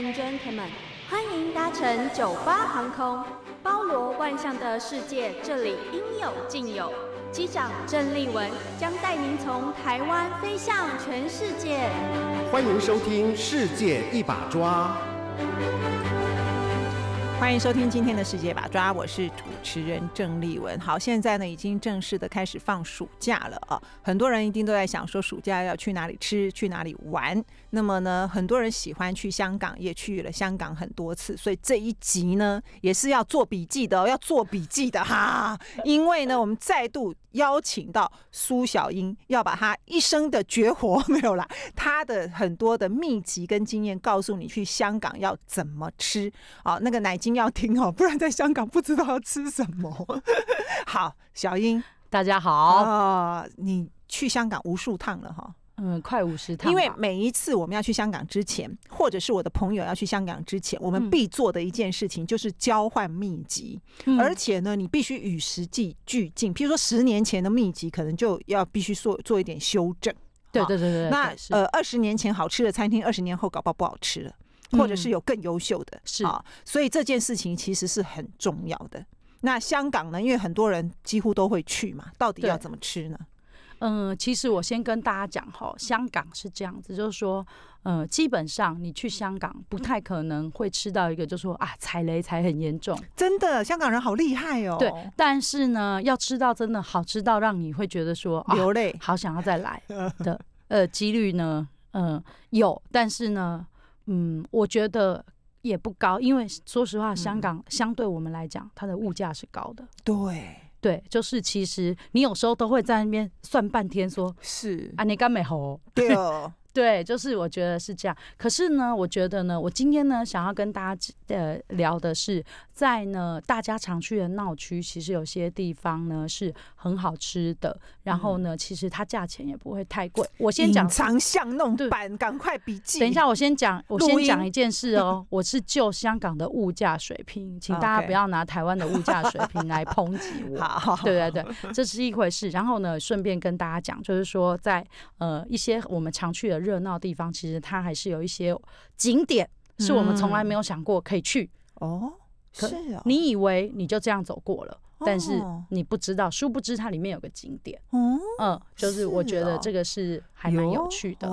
m 生 n 欢迎搭乘九八航空。包罗万象的世界，这里应有尽有。机长郑立文将带您从台湾飞向全世界。欢迎收听《世界一把抓》。欢迎收听今天的世界吧抓，我是主持人郑丽文。好，现在呢已经正式的开始放暑假了啊，很多人一定都在想说暑假要去哪里吃，去哪里玩。那么呢，很多人喜欢去香港，也去了香港很多次，所以这一集呢也是要做笔记的，要做笔记的哈。因为呢，我们再度邀请到苏小英，要把他一生的绝活 没有啦，他的很多的秘籍跟经验，告诉你去香港要怎么吃好，那个奶精。要听哦，不然在香港不知道要吃什么。好，小英，大家好啊！你去香港无数趟了哈，嗯，快五十趟。因为每一次我们要去香港之前，或者是我的朋友要去香港之前，我们必做的一件事情就是交换秘籍。而且呢，你必须与时俱俱进。譬如说，十年前的秘籍可能就要必须做做一点修正。对对对对，那呃，二十年前好吃的餐厅，二十年后搞不好不好吃了。或者是有更优秀的，是啊，所以这件事情其实是很重要的。那香港呢？因为很多人几乎都会去嘛，到底要怎么吃呢？嗯，其实我先跟大家讲哈，香港是这样子，就是说，嗯，基本上你去香港不太可能会吃到一个，就是说啊，踩雷踩很严重。真的，香港人好厉害哦。对。但是呢，要吃到真的好吃到让你会觉得说流泪，好想要再来 的，呃，几率呢，嗯，有，但是呢。嗯，我觉得也不高，因为说实话，香港相对我们来讲，它的物价是高的。对，对，就是其实你有时候都会在那边算半天，说是啊，你干美好。对。对，就是我觉得是这样。可是呢，我觉得呢，我今天呢想要跟大家呃聊的是，在呢大家常去的闹区，其实有些地方呢是很好吃的。然后呢，其实它价钱也不会太贵。我先讲，长巷弄板，赶快笔记。等一下，我先讲，我先讲一件事哦。我是就香港的物价水平，请大家不要拿台湾的物价水平来抨击 我。对对对，这是一回事。然后呢，顺便跟大家讲，就是说在呃一些我们常去的。热闹地方，其实它还是有一些景点，是我们从来没有想过可以去哦。是啊，你以为你就这样走过了，但是你不知道，殊不知它里面有个景点。嗯，就是我觉得这个是还蛮有趣的。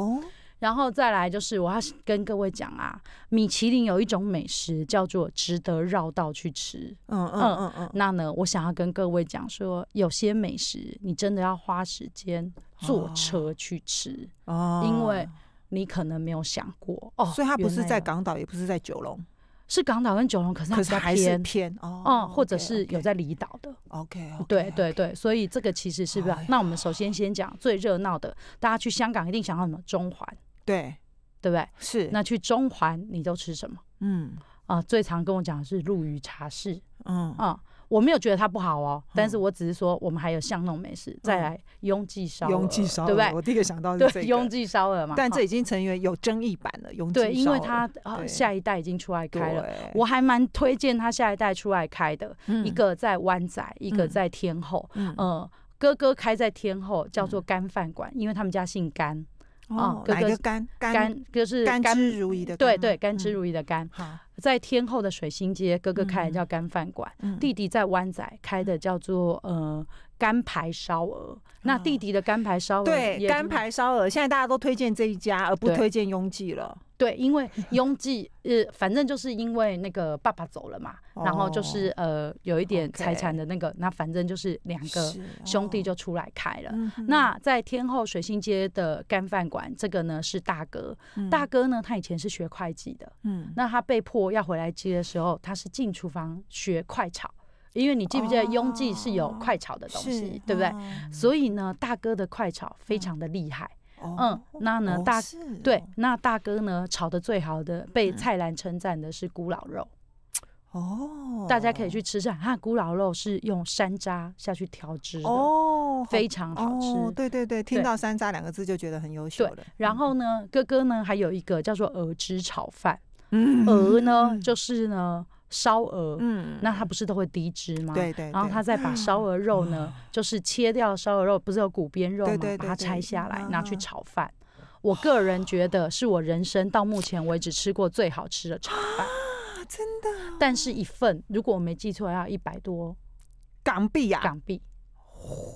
然后再来就是我要跟各位讲啊，米其林有一种美食叫做值得绕道去吃。嗯嗯嗯嗯。那呢，我想要跟各位讲说，有些美食你真的要花时间坐车去吃哦，因为你可能没有想过哦，所以它不是在港岛，也不是在九龙，是港岛跟九龙，可是它是偏哦，或者是有在离岛的。OK，对对对，所以这个其实是不，是？Okay, 那我们首先先讲最热闹的，大家去香港一定想要什么？中环。对，对不对？是。那去中环，你都吃什么？嗯啊，最常跟我讲的是陆羽茶室。嗯啊，我没有觉得它不好哦，但是我只是说，我们还有香弄美食，再来拥挤烧。拥挤烧，对不对？我第一个想到是。对，拥挤烧鹅嘛。但这已经成为有争议版了。拥挤对，因为他啊，下一代已经出来开了。我还蛮推荐他下一代出来开的，一个在湾仔，一个在天后。嗯。哥哥开在天后，叫做干饭馆，因为他们家姓干。哦，哥哥干干就是甘之如饴的，对对，甘之如饴的干。好，在天后的水星街，哥哥开的叫干饭馆，弟弟在湾仔开的叫做呃干排烧鹅。那弟弟的干排烧鹅，对干排烧鹅，现在大家都推荐这一家，而不推荐拥挤了。对，因为拥挤，呃，反正就是因为那个爸爸走了嘛，然后就是呃，有一点财产的那个，那反正就是两个兄弟就出来开了。那在天后水星街的干饭馆，这个呢是大哥，大哥呢他以前是学会计的，嗯，那他被迫要回来接的时候，他是进厨房学快炒，因为你记不记得拥挤是有快炒的东西，对不对？所以呢，大哥的快炒非常的厉害。嗯，那呢大对，那大哥呢炒的最好的，被蔡澜称赞的是古老肉，哦，大家可以去吃吃。他古老肉是用山楂下去调汁的，哦，非常好吃。对对对，听到山楂两个字就觉得很优秀了。然后呢，哥哥呢还有一个叫做鹅汁炒饭，嗯，鹅呢 就是呢。烧鹅，嗯，那它不是都会低脂吗？对对，然后他再把烧鹅肉呢，就是切掉烧鹅肉，不是有骨边肉吗？把它拆下来，拿去炒饭。我个人觉得是我人生到目前为止吃过最好吃的炒饭，真的。但是一份，如果我没记错，要一百多港币呀，港币。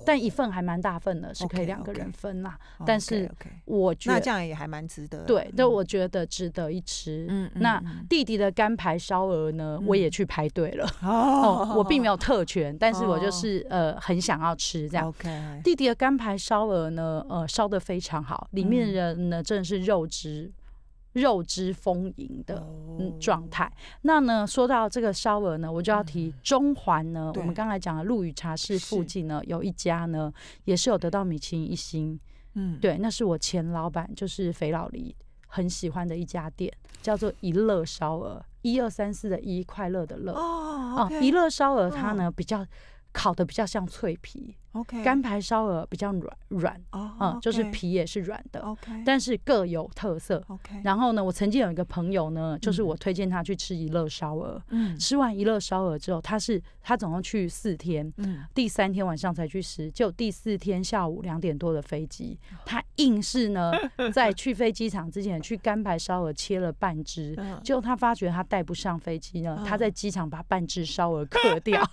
但一份还蛮大份的，是可以两个人分啦。但是我觉得那这样也还蛮值得。对，那我觉得值得一吃。嗯，那弟弟的干排烧鹅呢，我也去排队了。哦，我并没有特权，但是我就是呃很想要吃这样。弟弟的干排烧鹅呢，呃，烧的非常好，里面的呢真的是肉汁。肉汁丰盈的嗯状态，那呢，说到这个烧鹅呢，我就要提中环呢，我们刚才讲的陆羽茶室附近呢，有一家呢，也是有得到米其林一星，嗯，对，那是我前老板就是肥老黎很喜欢的一家店，叫做一乐烧鹅，一二三四的一快乐的乐哦，一乐烧鹅它呢比较烤的比较像脆皮。干排烧鹅比较软软啊，就是皮也是软的。OK，但是各有特色。OK，然后呢，我曾经有一个朋友呢，就是我推荐他去吃一乐烧鹅。嗯，吃完一乐烧鹅之后，他是他总共去四天。嗯，第三天晚上才去吃，就第四天下午两点多的飞机，他硬是呢 在去飞机场之前去干排烧鹅切了半只，结果他发觉他带不上飞机呢，他在机场把半只烧鹅刻掉。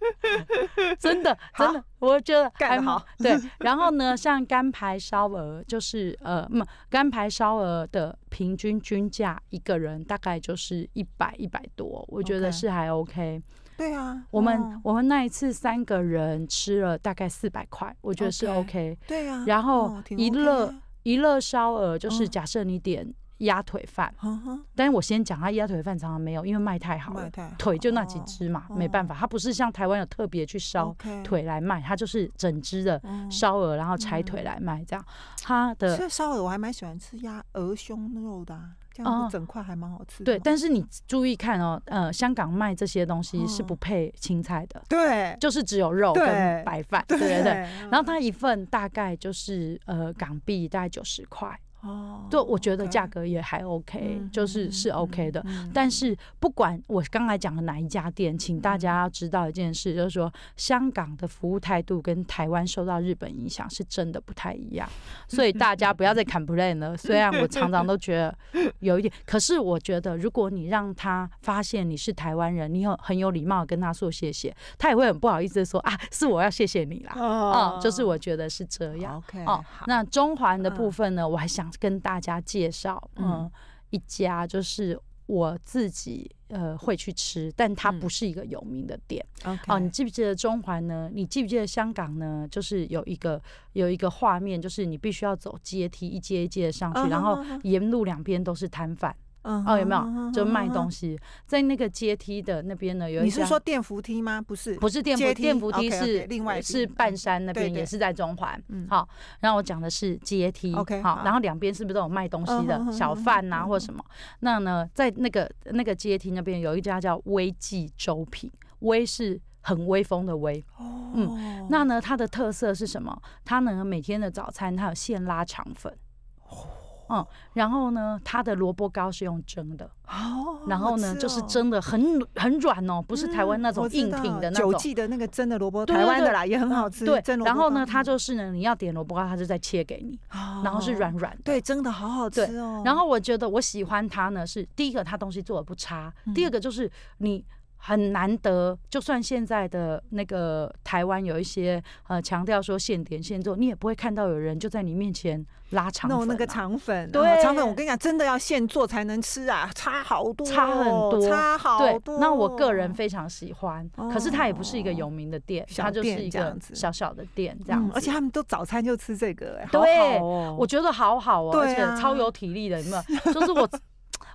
真的，真的，我觉得还好。对，然后呢，像干排烧鹅，就是呃，不，干排烧鹅的平均均价，一个人大概就是一百一百多，我觉得是还 OK。对啊，我们我们那一次三个人吃了大概四百块，我觉得是 OK。对啊，然后一乐一乐烧鹅，就是假设你点。鸭腿饭，但是我先讲，它鸭腿饭常常没有，因为卖太好了，腿就那几只嘛，没办法。它不是像台湾有特别去烧腿来卖，它就是整只的烧鹅，然后拆腿来卖这样。它的烧鹅我还蛮喜欢吃鸭鹅胸肉的，这样整块还蛮好吃。对，但是你注意看哦，呃，香港卖这些东西是不配青菜的，对，就是只有肉跟白饭，对对对。然后它一份大概就是呃港币大概九十块。哦，对，我觉得价格也还 OK，就是是 OK 的。但是不管我刚才讲的哪一家店，请大家要知道一件事，就是说香港的服务态度跟台湾受到日本影响是真的不太一样。所以大家不要再 complain 了。虽然我常常都觉得有一点，可是我觉得如果你让他发现你是台湾人，你有很有礼貌跟他说谢谢，他也会很不好意思说啊，是我要谢谢你啦。哦，就是我觉得是这样。OK，哦，那中环的部分呢，我还想。跟大家介绍，嗯，一家就是我自己，呃，会去吃，但它不是一个有名的店。哦，你记不记得中环呢？你记不记得香港呢？就是有一个有一个画面，就是你必须要走阶梯，一阶一阶的上去，然后沿路两边都是摊贩。哦，有没有就卖东西？在那个阶梯的那边呢，有你是说电扶梯吗？不是，不是电扶梯，电扶梯是另外，是半山那边，也是在中环。好，然后我讲的是阶梯。OK，好，然后两边是不是都有卖东西的小贩啊，或什么？那呢，在那个那个阶梯那边有一家叫威记粥品，威是很威风的威。哦。嗯，那呢，它的特色是什么？它呢，每天的早餐它有现拉肠粉。嗯，然后呢，它的萝卜糕是用蒸的，哦，然后呢，就是蒸的很很软哦，不是台湾那种硬挺的那种。九记的那个蒸的萝卜糕，台湾的啦，也很好吃。对，然后呢，它就是呢，你要点萝卜糕，它就在切给你，然后是软软，对，蒸的好好吃哦。然后我觉得我喜欢它呢，是第一个它东西做的不差，第二个就是你。很难得，就算现在的那个台湾有一些呃强调说现点现做，你也不会看到有人就在你面前拉长弄那个肠粉。对，肠粉我跟你讲，真的要现做才能吃啊，差好多，差很多，差好多。那我个人非常喜欢，可是它也不是一个有名的店，它就是一个小小的店这样子，而且他们都早餐就吃这个，对，我觉得好好哦，而且超有体力的，有没有？就是我。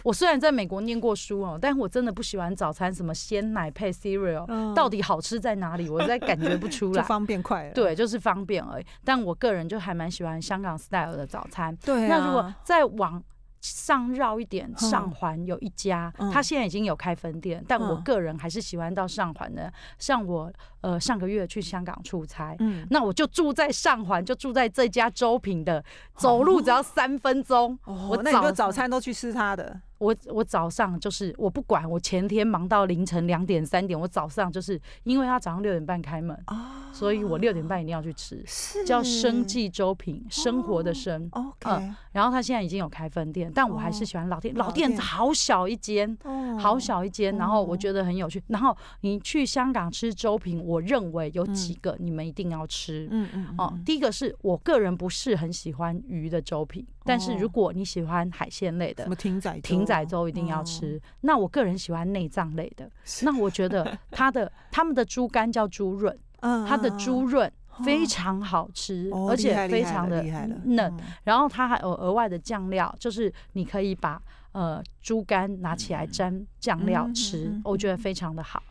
我虽然在美国念过书哦，但我真的不喜欢早餐什么鲜奶配 cereal，到底好吃在哪里？我在感觉不出 来。方便快对，就是方便而已。但我个人就还蛮喜欢香港 style 的早餐。对。那如果再往上绕一点，上环有一家，他现在已经有开分店，但我个人还是喜欢到上环的，像我。呃，上个月去香港出差，嗯，那我就住在上环，就住在这家粥品的，走路只要三分钟。哦，我就早餐都去吃他的。我我早上就是我不管，我前天忙到凌晨两点三点，我早上就是因为他早上六点半开门所以我六点半一定要去吃。是叫生记粥品，生活的生。OK。嗯，然后他现在已经有开分店，但我还是喜欢老店，老店好小一间，好小一间，然后我觉得很有趣。然后你去香港吃粥品，我。我认为有几个你们一定要吃。嗯嗯。哦，第一个是我个人不是很喜欢鱼的粥品，但是如果你喜欢海鲜类的，什么艇仔艇仔粥一定要吃。那我个人喜欢内脏类的，那我觉得 它的他们的猪肝叫猪润，它的猪润非常好吃，而且非常的嫩。然后它还有额外的酱料，就是你可以把呃猪肝拿起来沾酱料吃，我觉得非常的好。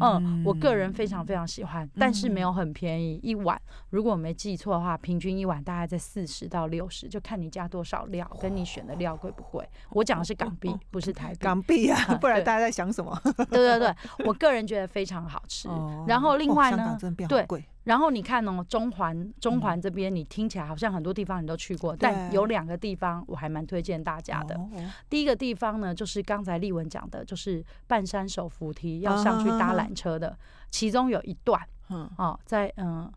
嗯，我个人非常非常喜欢，但是没有很便宜，一碗。如果我没记错的话，平均一碗大概在四十到六十，就看你加多少料，跟你选的料贵不贵。我讲的是港币，不是台港币啊，不然大家在想什么？对对对，我个人觉得非常好吃。然后另外呢，对。然后你看哦，中环中环这边，你听起来好像很多地方你都去过，但有两个地方我还蛮推荐大家的。第一个地方呢，就是刚才丽文讲的，就是半山手扶梯要上去搭缆车的，其中有一段，哦，在嗯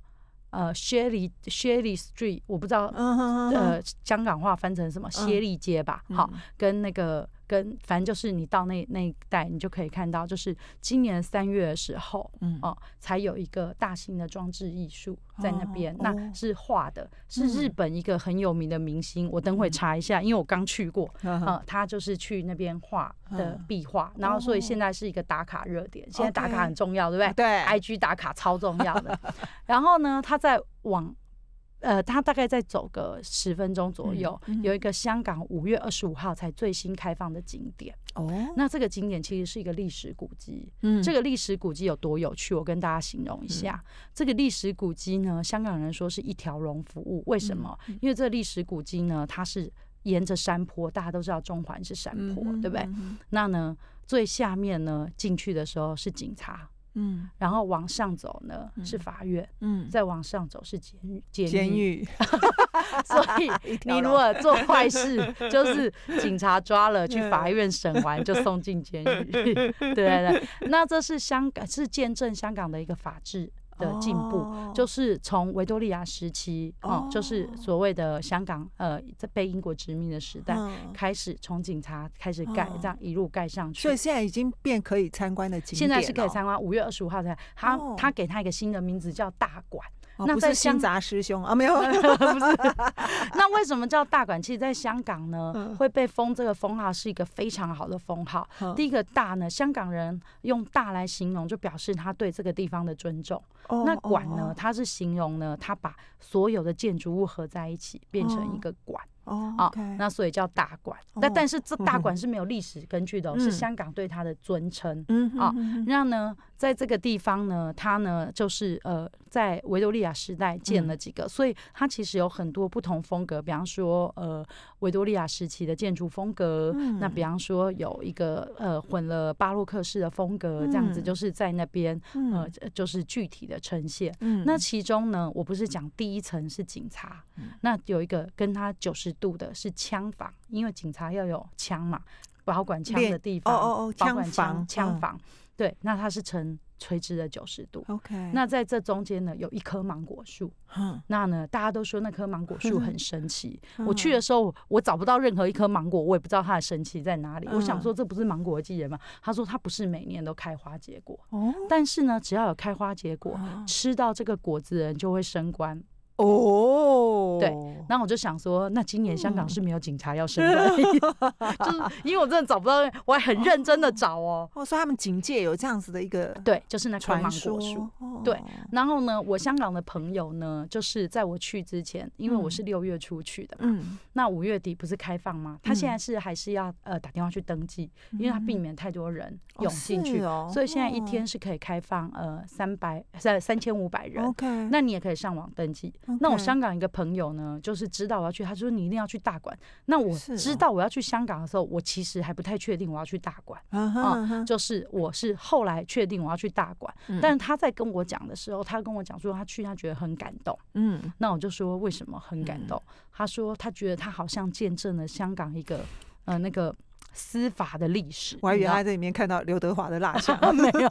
呃，t 里 e 里 t 我不知道，呃，香港话翻成什么斜里街吧，好，跟那个。跟反正就是你到那那一带，你就可以看到，就是今年三月的时候，嗯哦，才有一个大型的装置艺术在那边，那是画的，是日本一个很有名的明星，我等会查一下，因为我刚去过，嗯，他就是去那边画的壁画，然后所以现在是一个打卡热点，现在打卡很重要，对不对？对，IG 打卡超重要的。然后呢，他在网呃，它大概再走个十分钟左右，有一个香港五月二十五号才最新开放的景点。哦，那这个景点其实是一个历史古迹。嗯，这个历史古迹有多有趣？我跟大家形容一下。这个历史古迹呢，香港人说是一条龙服务。为什么？因为这历史古迹呢，它是沿着山坡，大家都知道中环是山坡，对不对？那呢，最下面呢，进去的时候是警察。嗯，然后往上走呢是法院，嗯，再往上走是监狱，监狱。所以你如果做坏事，就是警察抓了，去法院审完就送进监狱。对对，那这是香港，是见证香港的一个法治。的进步就是从维多利亚时期，哦，就是所谓的香港，呃，在被英国殖民的时代开始，从警察开始盖，这样一路盖上去，所以现在已经变可以参观的景点。现在是可以参观，五月二十五号才他他给他一个新的名字叫大馆。那不是香杂师兄啊，没有，那为什么叫大馆？其实，在香港呢，会被封这个封号是一个非常好的封号。第一个大呢，香港人用大来形容，就表示他对这个地方的尊重。那馆呢，它是形容呢，他把所有的建筑物合在一起，变成一个馆。哦，那所以叫大馆，那但是这大馆是没有历史根据的，是香港对它的尊称。嗯啊，然后呢，在这个地方呢，它呢就是呃，在维多利亚时代建了几个，所以它其实有很多不同风格。比方说呃，维多利亚时期的建筑风格，那比方说有一个呃混了巴洛克式的风格，这样子就是在那边呃就是具体的呈现。那其中呢，我不是讲第一层是警察，那有一个跟他九十。度的是枪房，因为警察要有枪嘛，保管枪的地方，哦哦哦，枪房，枪房，对，那它是呈垂直的九十度。OK，那在这中间呢，有一棵芒果树。嗯，那呢，大家都说那棵芒果树很 神奇。我去的时候，我找不到任何一棵芒果，我也不知道它的神奇在哪里。我想说，这不是芒果季节吗？他说，它不是每年都开花结果。哦，但是呢，只要有开花结果，吃到这个果子的人就会升官。哦，对，后我就想说，那今年香港是没有警察要升的，就是因为我真的找不到，我还很认真的找哦。哦，所以他们警界有这样子的一个，对，就是那传说。哦，对，然后呢，我香港的朋友呢，就是在我去之前，因为我是六月初去的嘛，那五月底不是开放吗？他现在是还是要呃打电话去登记，因为他避免太多人涌进去，所以现在一天是可以开放呃三百三三千五百人。OK，那你也可以上网登记。那我香港一个朋友呢，就是知道我要去，他说你一定要去大馆。那我知道我要去香港的时候，我其实还不太确定我要去大馆啊，就是我是后来确定我要去大馆。但是他在跟我讲的时候，他跟我讲说他去他觉得很感动。嗯，那我就说为什么很感动？他说他觉得他好像见证了香港一个呃那个。司法的历史，我还原来这里面看到刘德华的蜡像 没有？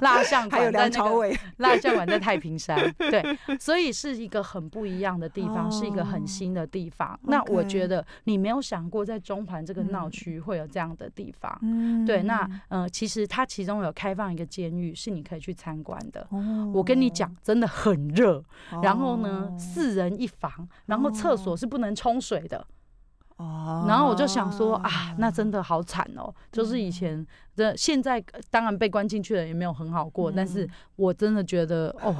蜡像，还有梁朝伟蜡像馆在太平山，对，所以是一个很不一样的地方，是一个很新的地方。那我觉得你没有想过在中环这个闹区会有这样的地方，对。那呃，其实它其中有开放一个监狱是你可以去参观的。我跟你讲，真的很热，然后呢，四人一房，然后厕所是不能冲水的。哦，然后我就想说啊，那真的好惨哦。就是以前的现在，当然被关进去了也没有很好过，但是我真的觉得哦，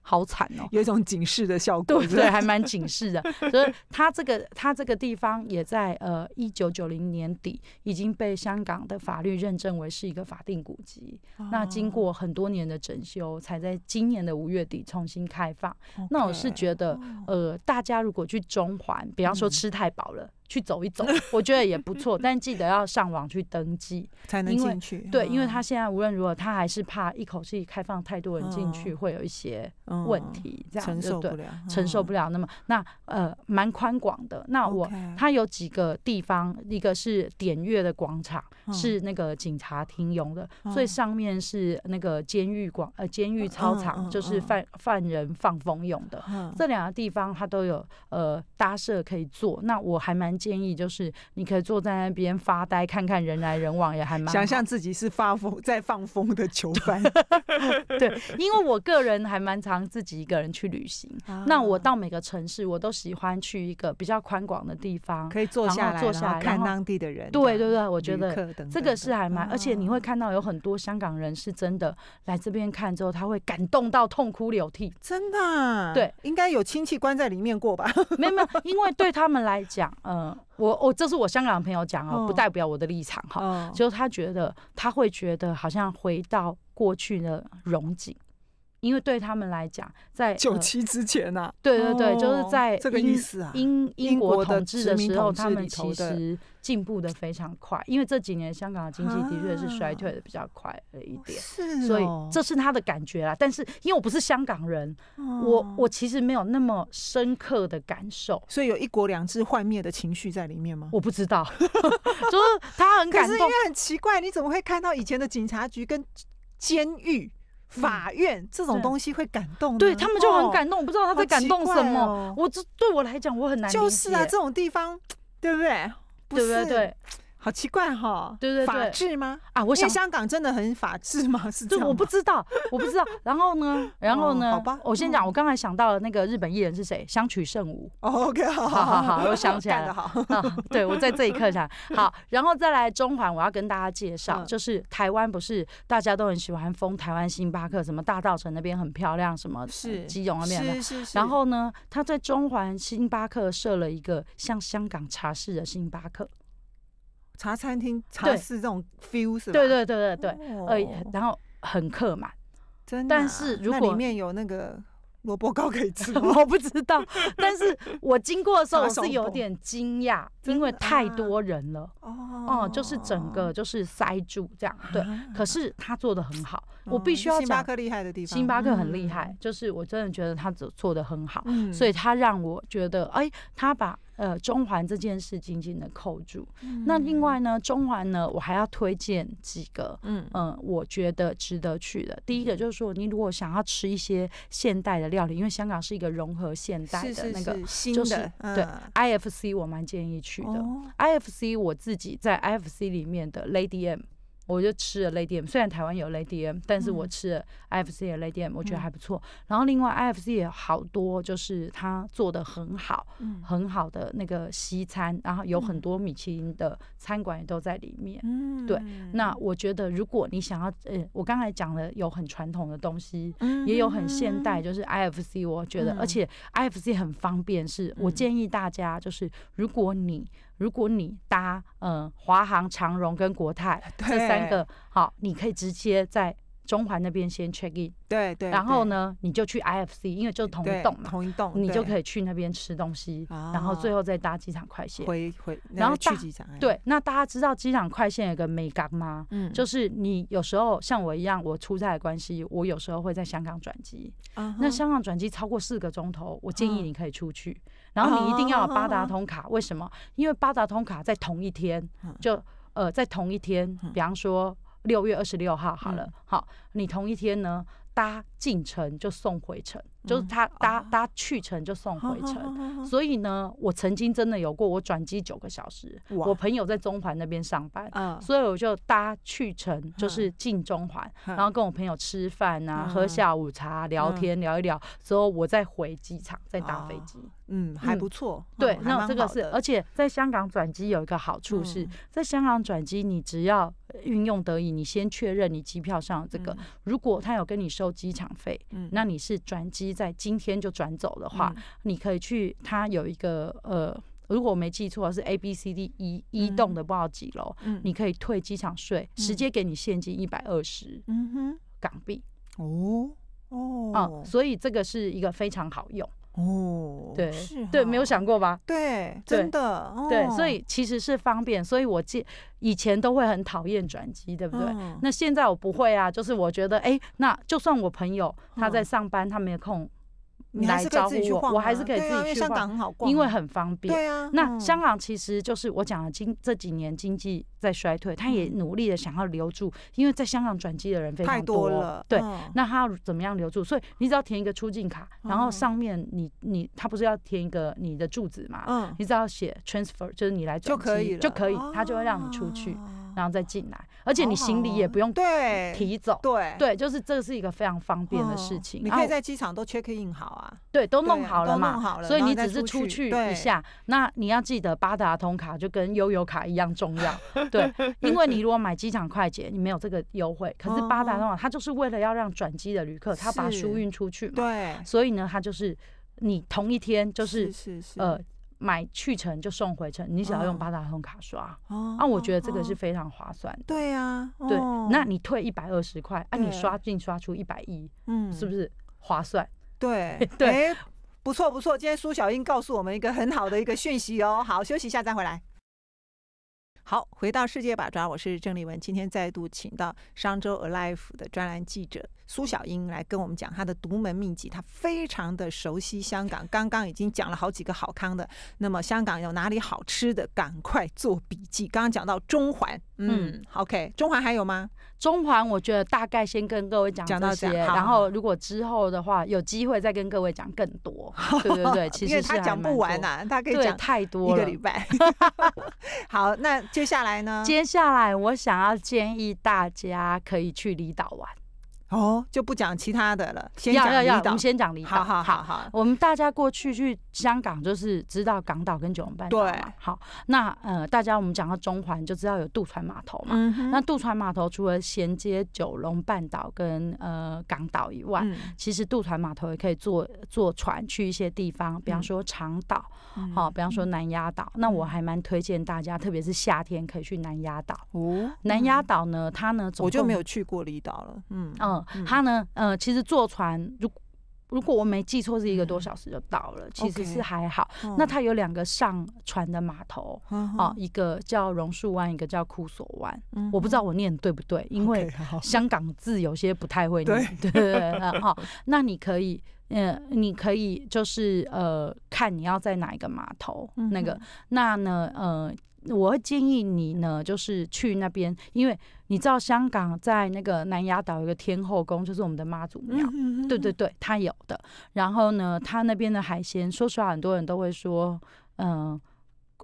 好惨哦，有一种警示的效果。对对，还蛮警示的。所以它这个它这个地方也在呃一九九零年底已经被香港的法律认证为是一个法定古迹。那经过很多年的整修，才在今年的五月底重新开放。那我是觉得呃，大家如果去中环，比方说吃太饱了。去走一走，我觉得也不错，但记得要上网去登记 才能进去。对，因为他现在无论如何，他还是怕一口气开放太多人进去会有一些问题，这样承受不了，承受不了那么那呃蛮宽广的。那我他有几个地方，一个是典阅的广场，是那个警察停用的，最上面是那个监狱广呃监狱操场，就是犯犯人放风用的。这两个地方他都有呃搭设可以坐，那我还蛮。建议就是，你可以坐在那边发呆，看看人来人往也还蛮。想象自己是发疯在放风的囚犯。对，因为我个人还蛮常自己一个人去旅行。那我到每个城市，我都喜欢去一个比较宽广的地方，可以坐下来，然后看当地的人。对对对，我觉得这个是还蛮。而且你会看到有很多香港人是真的来这边看之后，他会感动到痛哭流涕。真的？对，应该有亲戚关在里面过吧？没有没有，因为对他们来讲，嗯。我我这是我香港朋友讲啊，不代表我的立场哈，就是他觉得他会觉得好像回到过去的荣景。因为对他们来讲，在九七之前啊，对对对，就是在这个意思啊，英英国统治的时候，他们其实进步的非常快。因为这几年香港的经济的确是衰退的比较快了一点，所以这是他的感觉啦。但是因为我不是香港人，我我其实没有那么深刻的感受，所以有一国两制幻灭的情绪在里面吗？我不知道，就是他很感动，因为很奇怪，你怎么会看到以前的警察局跟监狱？法院这种东西会感动，对他们就很感动。我不知道他在感动什么，我这对我来讲我很难就是啊，这种地方，对不对？对对对。好奇怪哈，对对对，法治吗？啊，我想香港真的很法治吗？是这我不知道，我不知道。然后呢？然后呢？好吧，我先讲。我刚才想到那个日本艺人是谁？相取胜武。哦，OK，好，好好好，我想起来了。好。啊，对，我在这一刻想 好。然后再来中环，我要跟大家介绍，就是台湾不是大家都很喜欢封台湾星巴克，什么大道城那边很漂亮，什么是基隆那边，是是是。然后呢，他在中环星巴克设了一个像香港茶室的星巴克。茶餐厅茶室这种 feel 是吧？对对对对对，呃，然后很客满，真。但是如果里面有那个萝卜糕可以吃，我不知道。但是我经过的时候我是有点惊讶，因为太多人了。哦哦，就是整个就是塞住这样。对，可是他做的很好，我必须要讲星巴克厉害的地方。星巴克很厉害，就是我真的觉得他做做的很好，所以他让我觉得，哎，他把。呃，中环这件事紧紧的扣住。那另外呢，中环呢，我还要推荐几个，嗯我觉得值得去的。第一个就是说，你如果想要吃一些现代的料理，因为香港是一个融合现代的那个，新的对。I F C 我蛮建议去的。I F C 我自己在 I F C 里面的 Lady M。我就吃了雷迪 M，虽然台湾有雷迪 M，但是我吃了 IFC 的雷迪姆，我觉得还不错。然后另外 IFC 也好多，就是它做的很好，很好的那个西餐，然后有很多米其林的餐馆也都在里面。对，那我觉得如果你想要，呃，我刚才讲了有很传统的东西，也有很现代，就是 IFC，我觉得而且 IFC 很方便，是我建议大家，就是如果你。如果你搭嗯华航、长荣跟国泰 这三个好，你可以直接在中环那边先 check in，对对，然后呢你就去 IFC，因为就同一栋嘛，同一栋，你就可以去那边吃东西，然后最后再搭机场快线回回，然后场。对，那大家知道机场快线有个美港吗？嗯，就是你有时候像我一样，我出差的关系，我有时候会在香港转机，那香港转机超过四个钟头，我建议你可以出去。然后你一定要八达通卡，为什么？因为八达通卡在同一天，就呃在同一天，比方说六月二十六号好了，好，你同一天呢搭进城就送回城。就是他搭搭去程就送回城，所以呢，我曾经真的有过我转机九个小时，我朋友在中环那边上班，所以我就搭去程就是进中环，然后跟我朋友吃饭啊，喝下午茶，聊天聊一聊，之后我再回机场再搭飞机，嗯，还不错，对，那这个是，而且在香港转机有一个好处是，在香港转机你只要运用得宜，你先确认你机票上这个，如果他有跟你收机场费，那你是转机。在今天就转走的话，你可以去他有一个呃，如果我没记错是 A B C D 一一栋的不知道几楼，你可以退机场税，直接给你现金一百二十，港币哦哦啊，所以这个是一个非常好用。哦，对，是，对，没有想过吧？对，真的，对，所以其实是方便，所以我记以前都会很讨厌转机，对不对？那现在我不会啊，就是我觉得，哎，那就算我朋友他在上班，他没空。你来找我，我还是可以自己去因为香港很好逛，因为很方便。对啊，那香港其实就是我讲的经这几年经济在衰退，他也努力的想要留住，因为在香港转机的人非常多。对，那他要怎么样留住？所以你只要填一个出境卡，然后上面你你他不是要填一个你的住址嘛？嗯，你只要写 transfer，就是你来转机了就可以，他就会让你出去。然后再进来，而且你行李也不用对提走，对对，就是这是一个非常方便的事情。你可以在机场都 check in 好啊，对，都弄好了嘛，所以你只是出去一下。那你要记得八达通卡就跟悠游卡一样重要，对，因为你如果买机场快捷，你没有这个优惠。可是八达通卡它就是为了要让转机的旅客，他把书运出去，对，所以呢，它就是你同一天就是呃。买去程就送回程，你只要用八达通卡刷，啊，我觉得这个是非常划算。对啊，对，那你退一百二十块，啊，你刷进刷出一百一，嗯，是不是划算？对 对，不错不错，今天苏小英告诉我们一个很好的一个讯息哦。好，休息一下再回来。好，回到世界把抓，我是郑丽文，今天再度请到商周 Alive 的专栏记者。苏小英来跟我们讲她的独门秘籍，她非常的熟悉香港。刚刚已经讲了好几个好康的，那么香港有哪里好吃的，赶快做笔记。刚刚讲到中环，嗯，OK，中环还有吗？中环我觉得大概先跟各位讲这些，然后如果之后的话有机会再跟各位讲更多。对对对，其实他讲不完啊，他可以讲太多，一个礼拜。好，那接下来呢？接下来我想要建议大家可以去离岛玩。哦，就不讲其他的了，先讲离岛。我们先讲离岛，好好好好。我们大家过去去香港，就是知道港岛跟九龙半岛嘛。对，好。那呃，大家我们讲到中环，就知道有渡船码头嘛。嗯那渡船码头除了衔接九龙半岛跟呃港岛以外，其实渡船码头也可以坐坐船去一些地方，比方说长岛，好，比方说南丫岛。那我还蛮推荐大家，特别是夏天可以去南丫岛。哦。南丫岛呢，它呢，我就没有去过离岛了。嗯嗯。它呢，呃，其实坐船，如如果我没记错，是一个多小时就到了，其实是还好。那它有两个上船的码头啊，一个叫榕树湾，一个叫枯索湾，我不知道我念对不对，因为香港字有些不太会念。对，然后那你可以，嗯，你可以就是呃，看你要在哪一个码头那个，那呢，呃。我会建议你呢，就是去那边，因为你知道香港在那个南丫岛有个天后宫，就是我们的妈祖庙，对对对，它有的。然后呢，它那边的海鲜，说实话，很多人都会说，嗯，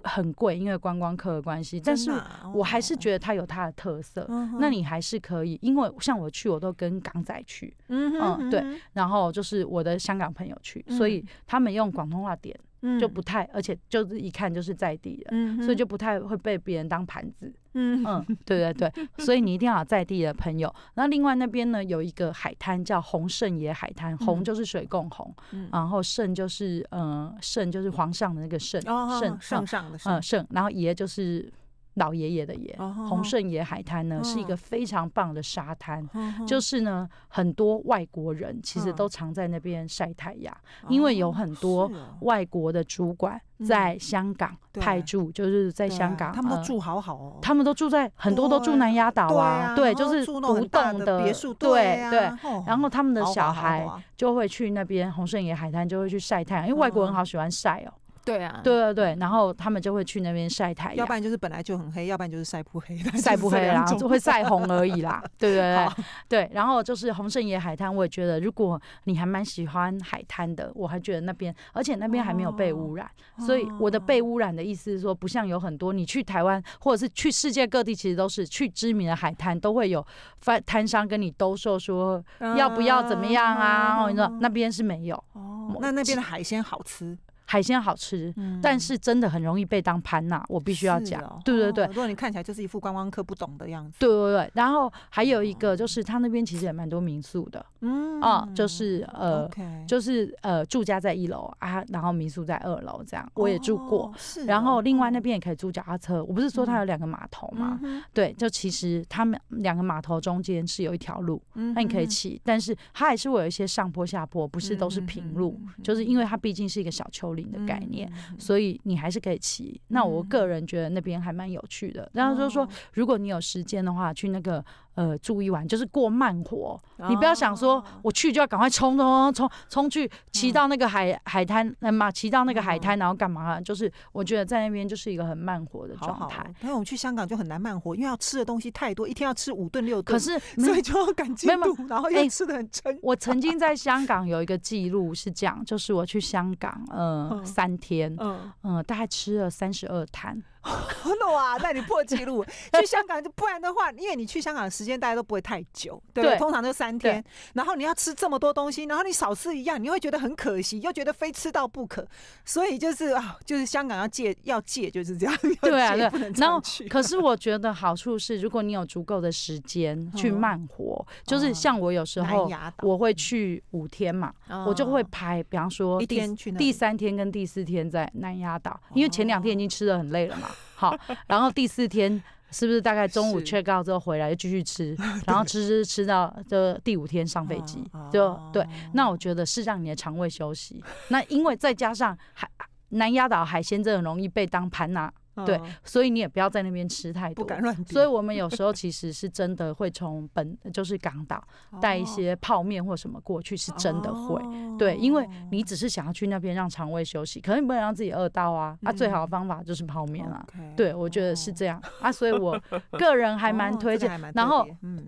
很贵，因为观光客的关系。但是我还是觉得它有它的特色。那你还是可以，因为像我去，我都跟港仔去，嗯嗯，对，然后就是我的香港朋友去，所以他们用广东话点。就不太，而且就是一看就是在地的，所以就不太会被别人当盘子。嗯嗯，对对对，所以你一定要在地的朋友。那另外那边呢，有一个海滩叫红胜爷海滩，红就是水共红，然后胜就是呃胜就是皇上的那个胜，胜圣上的胜，嗯胜，然后爷就是。老爷爷的爷，洪胜爷海滩呢是一个非常棒的沙滩，就是呢很多外国人其实都常在那边晒太阳，因为有很多外国的主管在香港派驻，就是在香港，他们都住好好哦，他们都住在很多都住南丫岛啊，对，就是独栋的别墅，对对，然后他们的小孩就会去那边洪胜爷海滩就会去晒太阳，因为外国人好喜欢晒哦。对啊，对对对，然后他们就会去那边晒太阳，要不然就是本来就很黑，要不然就是晒不黑，晒不黑然后会晒红而已啦。对对对，对，然后就是红胜野海滩，我也觉得如果你还蛮喜欢海滩的，我还觉得那边，而且那边还没有被污染，所以我的被污染的意思是说，不像有很多你去台湾或者是去世界各地，其实都是去知名的海滩都会有发摊商跟你兜售说要不要怎么样啊，你知道那边是没有哦，那那边的海鲜好吃。海鲜好吃，但是真的很容易被当潘娜，我必须要讲，对对对，如果你看起来就是一副观光客不懂的样子，对对对。然后还有一个就是，他那边其实也蛮多民宿的，嗯啊，就是呃，就是呃，住家在一楼啊，然后民宿在二楼这样，我也住过。是。然后另外那边也可以租脚踏车，我不是说他有两个码头吗？对，就其实他们两个码头中间是有一条路，那你可以骑，但是它还是会有一些上坡下坡，不是都是平路，就是因为它毕竟是一个小丘陵。的概念，所以你还是可以骑。那我个人觉得那边还蛮有趣的。然后就是说，如果你有时间的话，去那个。呃，住一晚就是过慢活，你不要想说我去就要赶快冲冲冲冲冲去骑到那个海海滩，那嘛骑到那个海滩，然后干嘛？就是我觉得在那边就是一个很慢活的状态。那我去香港就很难慢活，因为要吃的东西太多，一天要吃五顿六顿，可是所以就要赶进度，然后又吃的很撑。我曾经在 香港有一个记录是这样，就是我去香港，嗯，三天，嗯嗯，概吃了三十二坛。no 啊，那你破纪录去香港，不然的话，因为你去香港的时间大家都不会太久，对，通常就三天。然后你要吃这么多东西，然后你少吃一样，你会觉得很可惜，又觉得非吃到不可。所以就是啊，就是香港要戒，要戒就是这样，对啊，对。然后，可是我觉得好处是，如果你有足够的时间去慢活，就是像我有时候我会去五天嘛，我就会拍，比方说，第第三天跟第四天在南丫岛，因为前两天已经吃的很累了嘛。好，然后第四天是不是大概中午 check 告之后回来继续吃，然后吃吃吃到这第五天上飞机就对，那我觉得是让你的肠胃休息。那因为再加上海南丫岛海鲜真的容易被当盘拿。对，所以你也不要在那边吃太多。不敢乱。所以我们有时候其实是真的会从本就是港岛带一些泡面或什么过去，是真的会。对，因为你只是想要去那边让肠胃休息，可能不能让自己饿到啊。那最好的方法就是泡面啊。对，我觉得是这样啊。所以我个人还蛮推荐。然后，嗯，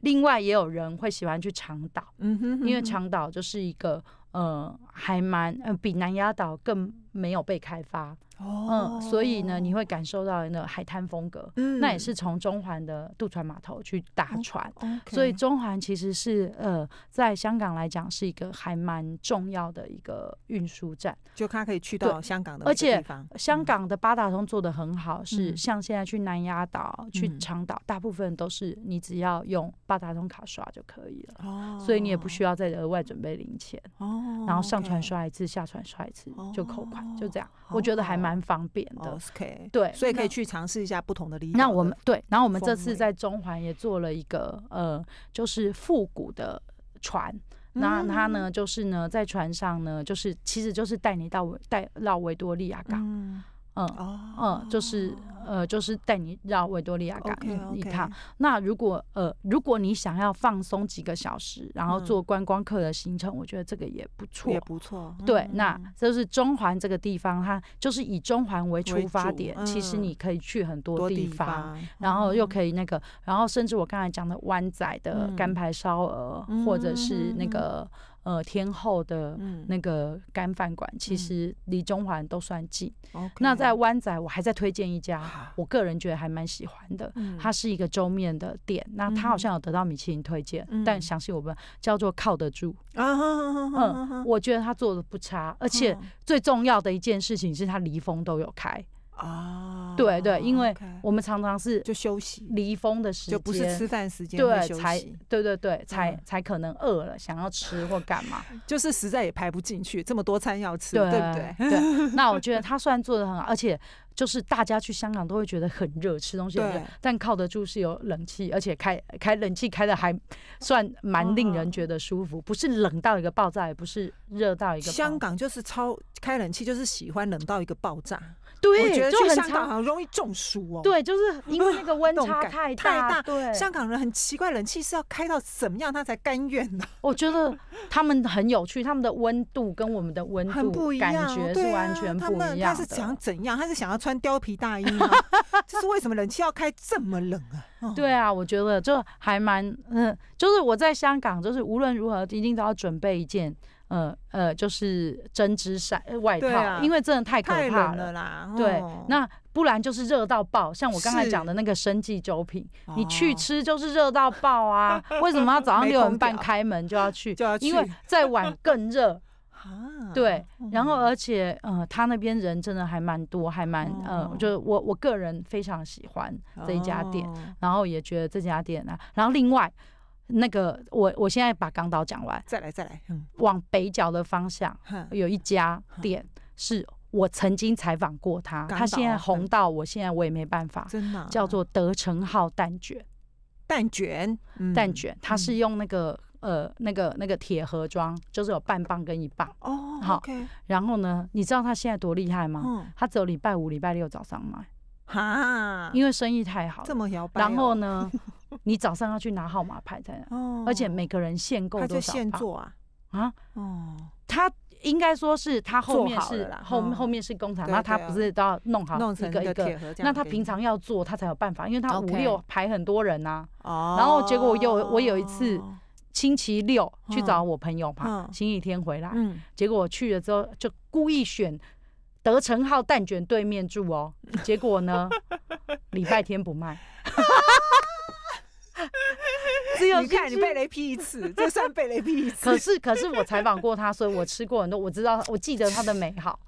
另外也有人会喜欢去长岛，嗯哼，因为长岛就是一个呃，还蛮呃，比南丫岛更。没有被开发，嗯，所以呢，你会感受到那海滩风格，那也是从中环的渡船码头去搭船，所以中环其实是呃，在香港来讲是一个还蛮重要的一个运输站，就它可以去到香港的。而且香港的八达通做的很好，是像现在去南丫岛、去长岛，大部分都是你只要用八达通卡刷就可以了，所以你也不需要再额外准备零钱，然后上船刷一次，下船刷一次就扣款。就这样，我觉得还蛮方便的。OK，对，所以可以去尝试一下不同的旅那我们对，然后我们这次在中环也做了一个呃，就是复古的船。那它呢，就是呢，在船上呢，就是其实就是带你到维带绕维多利亚港。嗯嗯，就是呃，就是带你绕维多利亚港一趟。那如果呃，如果你想要放松几个小时，然后做观光客的行程，我觉得这个也不错，也不错。对，那就是中环这个地方，它就是以中环为出发点，其实你可以去很多地方，然后又可以那个，然后甚至我刚才讲的湾仔的干排烧鹅，或者是那个。呃，天后的那个干饭馆其实离中环都算近。那在湾仔，我还在推荐一家，我个人觉得还蛮喜欢的。它是一个粥面的店，那它好像有得到米其林推荐，但详细我不。叫做靠得住嗯，我觉得他做的不差，而且最重要的一件事情是他离峰都有开。啊，对对，因为我们常常是就休息，离峰的时间就不是吃饭时间，对，才对对对，才才可能饿了，想要吃或干嘛，就是实在也排不进去，这么多餐要吃，对不对？那我觉得他虽然做的很好，而且就是大家去香港都会觉得很热，吃东西热，但靠得住是有冷气，而且开开冷气开的还算蛮令人觉得舒服，不是冷到一个爆炸，也不是热到一个，香港就是超开冷气就是喜欢冷到一个爆炸。我觉得去香港很容易中暑哦。对，就是因为那个温差太太大。对。香港人很奇怪，冷气是要开到怎么样他才甘愿呢？我觉得他们很有趣，他们的温度跟我们的温度感觉是完全不一样的。他是想怎样？他是想要穿貂皮大衣吗？这是为什么冷气要开这么冷啊？对啊，我觉得就还蛮嗯，就是我在香港，就是无论如何一定都要准备一件。呃呃，就是针织衫外套，因为真的太可怕了啦。对，那不然就是热到爆。像我刚才讲的那个生计酒品，你去吃就是热到爆啊！为什么要早上六点半开门就要去？就要去，因为 再晚更热 啊。对，然后而且呃，他那边人真的还蛮多，还蛮呃，就是我我个人非常喜欢这一家店，然后也觉得这家店啊，然后另外。那个，我我现在把港岛讲完，再来再来，嗯，往北角的方向，有一家店是我曾经采访过他，他现在红到我现在我也没办法，真的，叫做德成号蛋卷，蛋卷，蛋卷，他是用那个呃那个那个铁盒装，就是有半磅跟一磅，哦，好，然后呢，你知道他现在多厉害吗？他只有礼拜五、礼拜六早上卖。哈，因为生意太好这么摇摆。然后呢，你早上要去拿号码牌在那，而且每个人限购多少。他现做啊？啊，哦，他应该说是他后面是后后面是工厂，那他不是都要弄好一个一个？那他平常要做，他才有办法，因为他五六排很多人呐。哦。然后结果我有我有一次星期六去找我朋友嘛，星期天回来，结果我去了之后就故意选。德成号蛋卷对面住哦，结果呢？礼拜天不卖，只有你看你被雷劈一次，这算被雷劈一次。可是可是我采访过他，所以我吃过很多，我知道，我记得他的美好。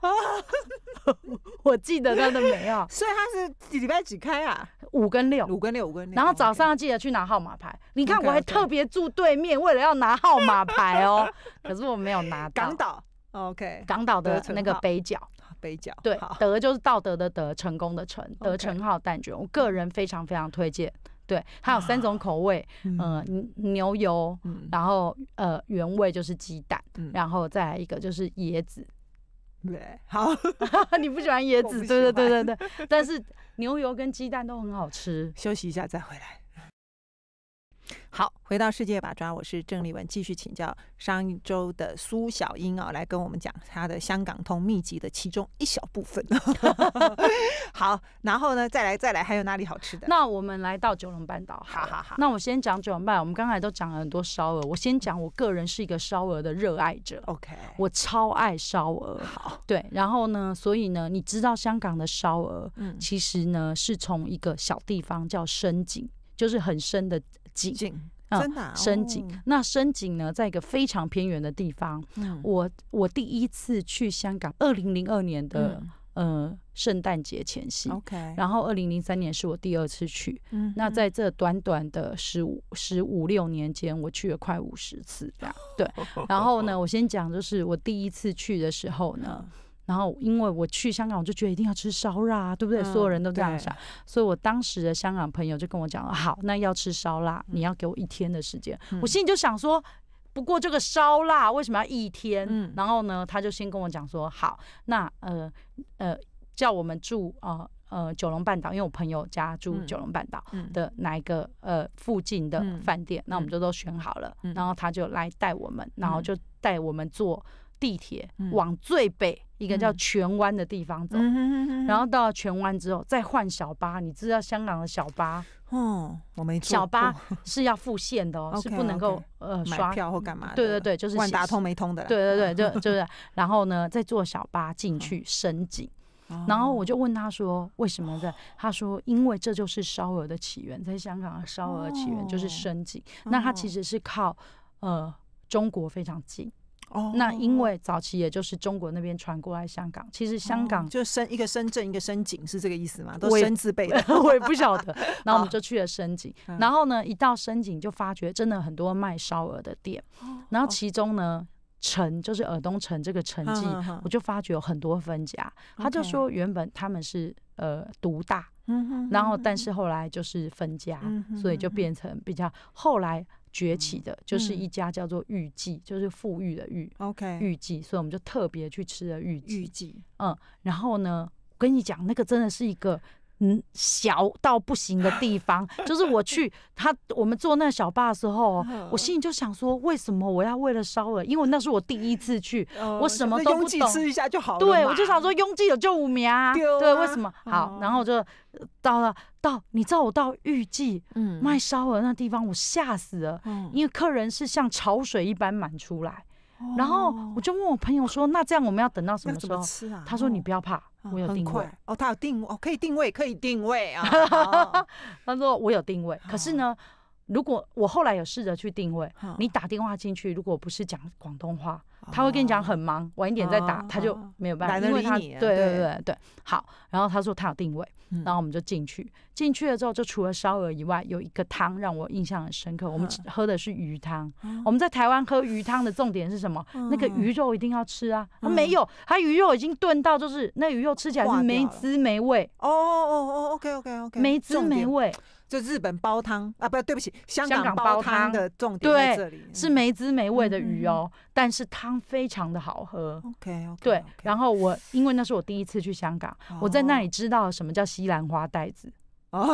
我记得他的美好，所以他是礼拜几开啊？五跟六，五跟六，五跟六。然后早上记得去拿号码牌，你看我还特别住对面，为了要拿号码牌哦。可是我没有拿到。港岛，OK，港岛的那个北角。对，德就是道德的德，成功的成，德成号蛋卷，我个人非常非常推荐。对，它有三种口味，嗯，牛油，然后呃，原味就是鸡蛋，然后再来一个就是椰子。对，好，你不喜欢椰子，对对对对对，但是牛油跟鸡蛋都很好吃。休息一下再回来。好，回到世界把抓，我是郑丽文，继续请教上周的苏小英啊，来跟我们讲她的《香港通秘籍》的其中一小部分。好，然后呢，再来再来，还有哪里好吃的？那我们来到九龙半岛。好好好。那我先讲九龙岛，我们刚才都讲了很多烧鹅，我先讲我个人是一个烧鹅的热爱者。OK，我超爱烧鹅。好。对，然后呢，所以呢，你知道香港的烧鹅，其实呢是从一个小地方叫深井，就是很深的。井，嗯，深井。那深井呢，在一个非常偏远的地方。嗯，我我第一次去香港，二零零二年的呃圣诞节前夕。OK，然后二零零三年是我第二次去。嗯，那在这短短的十五十五六年间，我去了快五十次。这样对。然后呢，我先讲，就是我第一次去的时候呢。然后，因为我去香港，我就觉得一定要吃烧腊，对不对？所有人都这样想，所以我当时的香港朋友就跟我讲：，好，那要吃烧腊，你要给我一天的时间。我心里就想说，不过这个烧腊为什么要一天？然后呢，他就先跟我讲说：，好，那呃呃，叫我们住啊呃九龙半岛，因为我朋友家住九龙半岛的哪一个呃附近的饭店，那我们就都选好了。然后他就来带我们，然后就带我们坐地铁往最北。一个叫荃湾的地方走，然后到荃湾之后再换小巴。你知道香港的小巴？哦，我没小巴 是要付现的哦，是不能够呃刷票或干嘛？对对对，就是。万达通没通的。对对对，就就是。然后呢，再坐小巴进去深井。然后我就问他说：“为什么的？”他说：“因为这就是烧鹅的起源，在香港的烧鹅起源就是深井。那它其实是靠呃中国非常近。”哦，那因为早期也就是中国那边传过来香港，其实香港就深一个深圳一个深井是这个意思吗？都深字辈的，我也不晓得。然 后我们就去了深井，然后呢，一到深井就发觉真的很多卖烧鹅的店，然后其中呢，城就是尔东城这个城记，我就发觉有很多分家，他就说原本他们是呃独大，嗯，然后但是后来就是分家，所以就变成比较后来。崛起的，就是一家叫做玉记，就是富裕的裕，OK，玉记，所以我们就特别去吃了玉记，嗯，然后呢，我跟你讲，那个真的是一个。嗯，小到不行的地方，就是我去他我们坐那小巴的时候，我心里就想说，为什么我要为了烧鹅？因为那是我第一次去，我什么都不懂。吃一下就好了。对，我就想说，拥挤有救五名啊。对，为什么好？然后就到了到，你知道我到计嗯卖烧鹅那地方，我吓死了，因为客人是像潮水一般满出来。然后我就问我朋友说：“那这样我们要等到什么时候？”他说：“你不要怕，我有定位哦，他有定哦，可以定位，可以定位啊。”他说：“我有定位，可是呢。”如果我后来有试着去定位，你打电话进去，如果不是讲广东话，他会跟你讲很忙，晚一点再打，他就没有办法，因为他对对对对。好，然后他说他有定位，然后我们就进去。进去了之后，就除了烧鹅以外，有一个汤让我印象很深刻。我们喝的是鱼汤。我们在台湾喝鱼汤的重点是什么？那个鱼肉一定要吃啊！他没有，他鱼肉已经炖到，就是那鱼肉吃起来没滋没味。哦哦哦哦，OK OK OK，没滋没味。就日本煲汤啊，不，对不起，香港煲汤的重点在这里是没滋没味的鱼哦，但是汤非常的好喝。OK，对。然后我因为那是我第一次去香港，我在那里知道什么叫西兰花袋子。哦，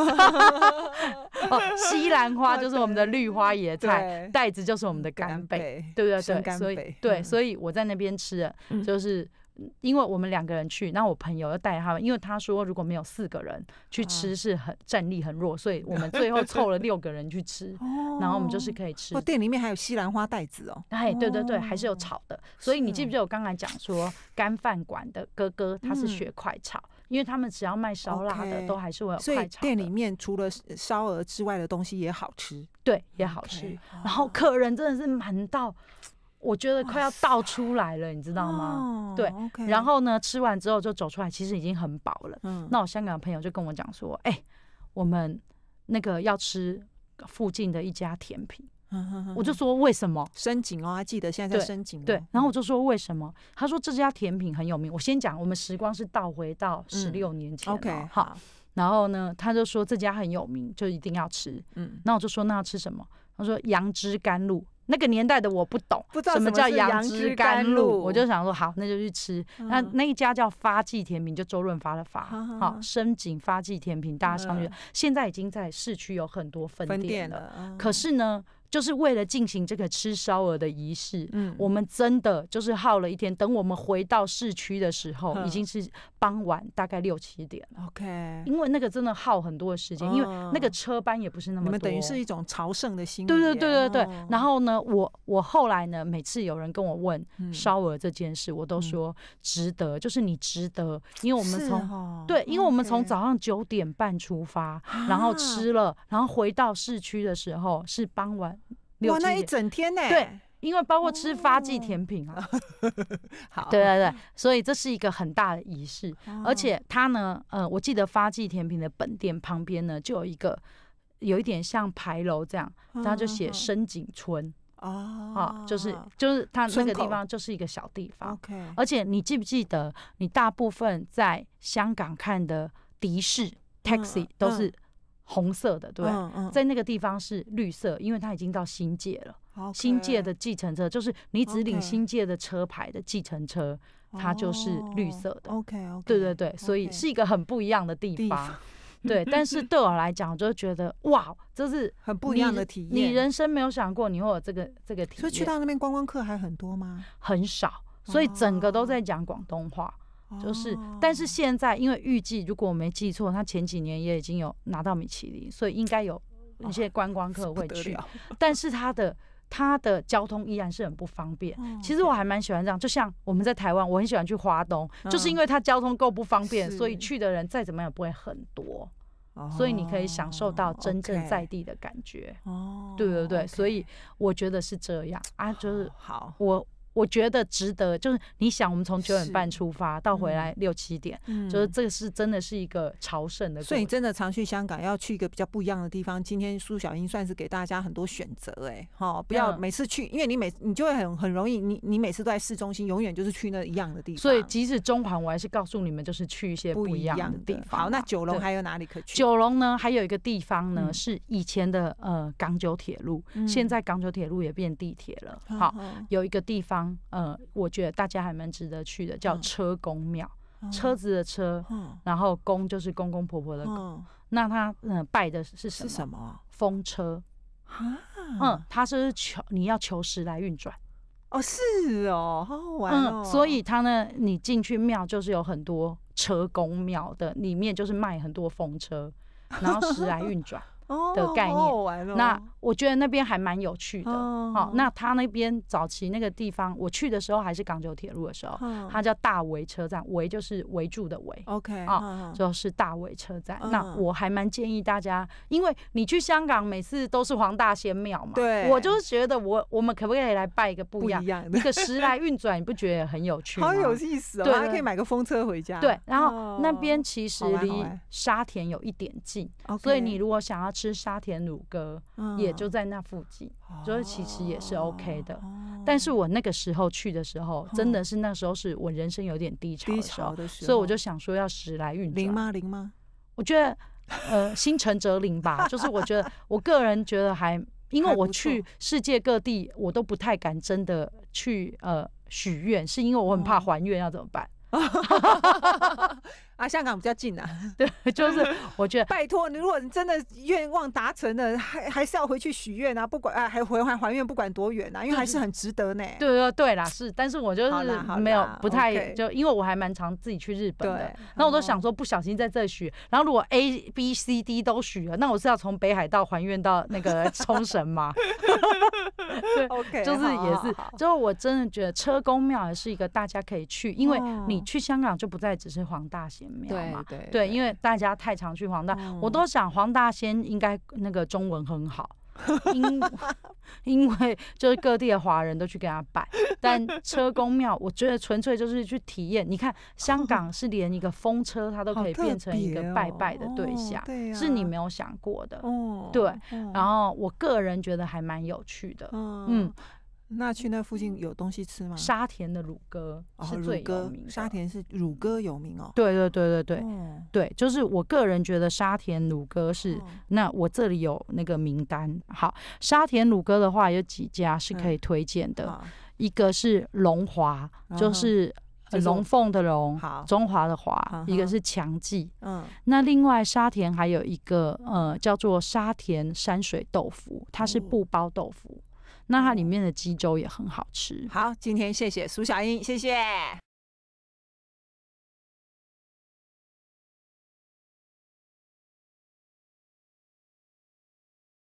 西兰花就是我们的绿花野菜，袋 子就是我们的干贝，对不对？对，所以对，所以我在那边吃的就是。因为我们两个人去，那我朋友要带他们，因为他说如果没有四个人去吃是很战力很弱，所以我们最后凑了六个人去吃，然后我们就是可以吃。店里面还有西兰花袋子哦，哎，对对对，还是有炒的。所以你记不记得我刚才讲说干饭馆的哥哥他是学快炒，因为他们只要卖烧腊的都还是会有快炒。店里面除了烧鹅之外的东西也好吃，对，也好吃。然后客人真的是满到。我觉得快要倒出来了，你知道吗？哦，对，然后呢，吃完之后就走出来，其实已经很饱了。嗯，那我香港的朋友就跟我讲说，哎，我们那个要吃附近的一家甜品。我就说为什么？深井哦，还记得现在在深井对。对，然后我就说为什么？他说这家甜品很有名。我先讲，我们时光是倒回到十六年前。OK，好。然后呢，他就说这家很有名，就一定要吃。嗯，那我就说那要吃什么？他说杨枝甘露，那个年代的我不懂，不知道什么叫杨枝甘露，我就想说好，那就去吃。那那一家叫发记甜品，就周润发的发，好深井发记甜品，大家上去，现在已经在市区有很多分店了。可是呢。就是为了进行这个吃烧鹅的仪式，嗯，我们真的就是耗了一天。等我们回到市区的时候，已经是傍晚，大概六七点。了。OK，因为那个真的耗很多的时间，因为那个车班也不是那么。你们等于是一种朝圣的心。对对对对对。然后呢，我我后来呢，每次有人跟我问烧鹅这件事，我都说值得，就是你值得，因为我们从对，因为我们从早上九点半出发，然后吃了，然后回到市区的时候是傍晚。哇，那一整天呢？对，因为包括吃发记甜品啊。好。对对对，所以这是一个很大的仪式，而且它呢，呃，我记得发记甜品的本店旁边呢，就有一个有一点像牌楼这样，然后就写深井村。哦。啊，就是就是它那个地方就是一个小地方。OK。而且你记不记得，你大部分在香港看的的士、taxi 都是？红色的对，在那个地方是绿色，因为它已经到新界了。新界的计程车就是你只领新界的车牌的计程车，它就是绿色的。OK OK，对对对，所以是一个很不一样的地方。对，但是对我来讲，就觉得哇，这是很不一样的体验。你人生没有想过你会有这个这个体验。所以去到那边观光客还很多吗？很少，所以整个都在讲广东话。就是，但是现在因为预计，如果我没记错，他前几年也已经有拿到米其林，所以应该有一些观光客会去。但是他的他的交通依然是很不方便。其实我还蛮喜欢这样，就像我们在台湾，我很喜欢去华东，就是因为它交通够不方便，所以去的人再怎么样不会很多，所以你可以享受到真正在地的感觉。哦，对对对，所以我觉得是这样啊，就是好我。我觉得值得，就是你想，我们从九点半出发到回来六七点，就是这个是真的是一个朝圣的。所以你真的常去香港，要去一个比较不一样的地方。今天苏小英算是给大家很多选择，哎，哈，不要每次去，因为你每你就会很很容易，你你每次都在市中心，永远就是去那一样的地方。所以即使中环，我还是告诉你们，就是去一些不一样的地方。好，那九龙还有哪里可去？九龙呢，还有一个地方呢，是以前的呃港九铁路，现在港九铁路也变地铁了。好，有一个地方。呃，我觉得大家还蛮值得去的，叫车公庙，车子的车，然后公就是公公婆婆的公。那他嗯拜的是是什么？风车啊？嗯，他是求你要求时来运转。哦，是哦，嗯，所以他呢，你进去庙就是有很多车公庙的，里面就是卖很多风车，然后时来运转。的概念，那我觉得那边还蛮有趣的。好，那他那边早期那个地方，我去的时候还是港九铁路的时候，它叫大围车站，围就是围住的围。OK 啊，就是大围车站。那我还蛮建议大家，因为你去香港每次都是黄大仙庙嘛，对我就是觉得我我们可不可以来拜一个不一样，一个时来运转，你不觉得很有趣吗？好有意思哦！对，还可以买个风车回家。对，然后那边其实离沙田有一点近，所以你如果想要。吃沙田乳鸽也就在那附近，所以其实也是 OK 的。但是我那个时候去的时候，真的是那时候是我人生有点低潮，的时候，所以我就想说要时来运转。吗？吗？我觉得呃，心诚则灵吧。就是我觉得我个人觉得还，因为我去世界各地，我都不太敢真的去呃许愿，是因为我很怕还愿要怎么办。啊，香港比较近啊。对，就是我觉得，拜托你，如果你真的愿望达成的，还还是要回去许愿啊，不管啊，还回还还愿，不管多远啊，因为还是很值得呢。对对对啦，是，但是我就是没有不太就，因为我还蛮常自己去日本的，那我都想说不小心在这许，然后如果 A B C D 都许了，那我是要从北海道还愿到那个冲绳吗？对，就是也是，就后我真的觉得车公庙还是一个大家可以去，因为你去香港就不再只是黄大仙。对嘛？对，因为大家太常去黄大，我都想黄大仙应该那个中文很好，因 因为就是各地的华人都去给他拜。但车公庙，我觉得纯粹就是去体验。你看，香港是连一个风车，它都可以变成一个拜拜的对象，是你没有想过的。对。然后我个人觉得还蛮有趣的。嗯。那去那附近有东西吃吗？沙田的乳鸽是最有名，沙田是乳鸽有名哦。对对对对对对，就是我个人觉得沙田乳鸽是。那我这里有那个名单，好，沙田乳鸽的话有几家是可以推荐的，一个是龙华，就是龙凤的龙，中华的华；一个是强记，嗯，那另外沙田还有一个呃叫做沙田山水豆腐，它是不包豆腐。那它里面的鸡粥也很好吃。好，今天谢谢苏小英，谢谢。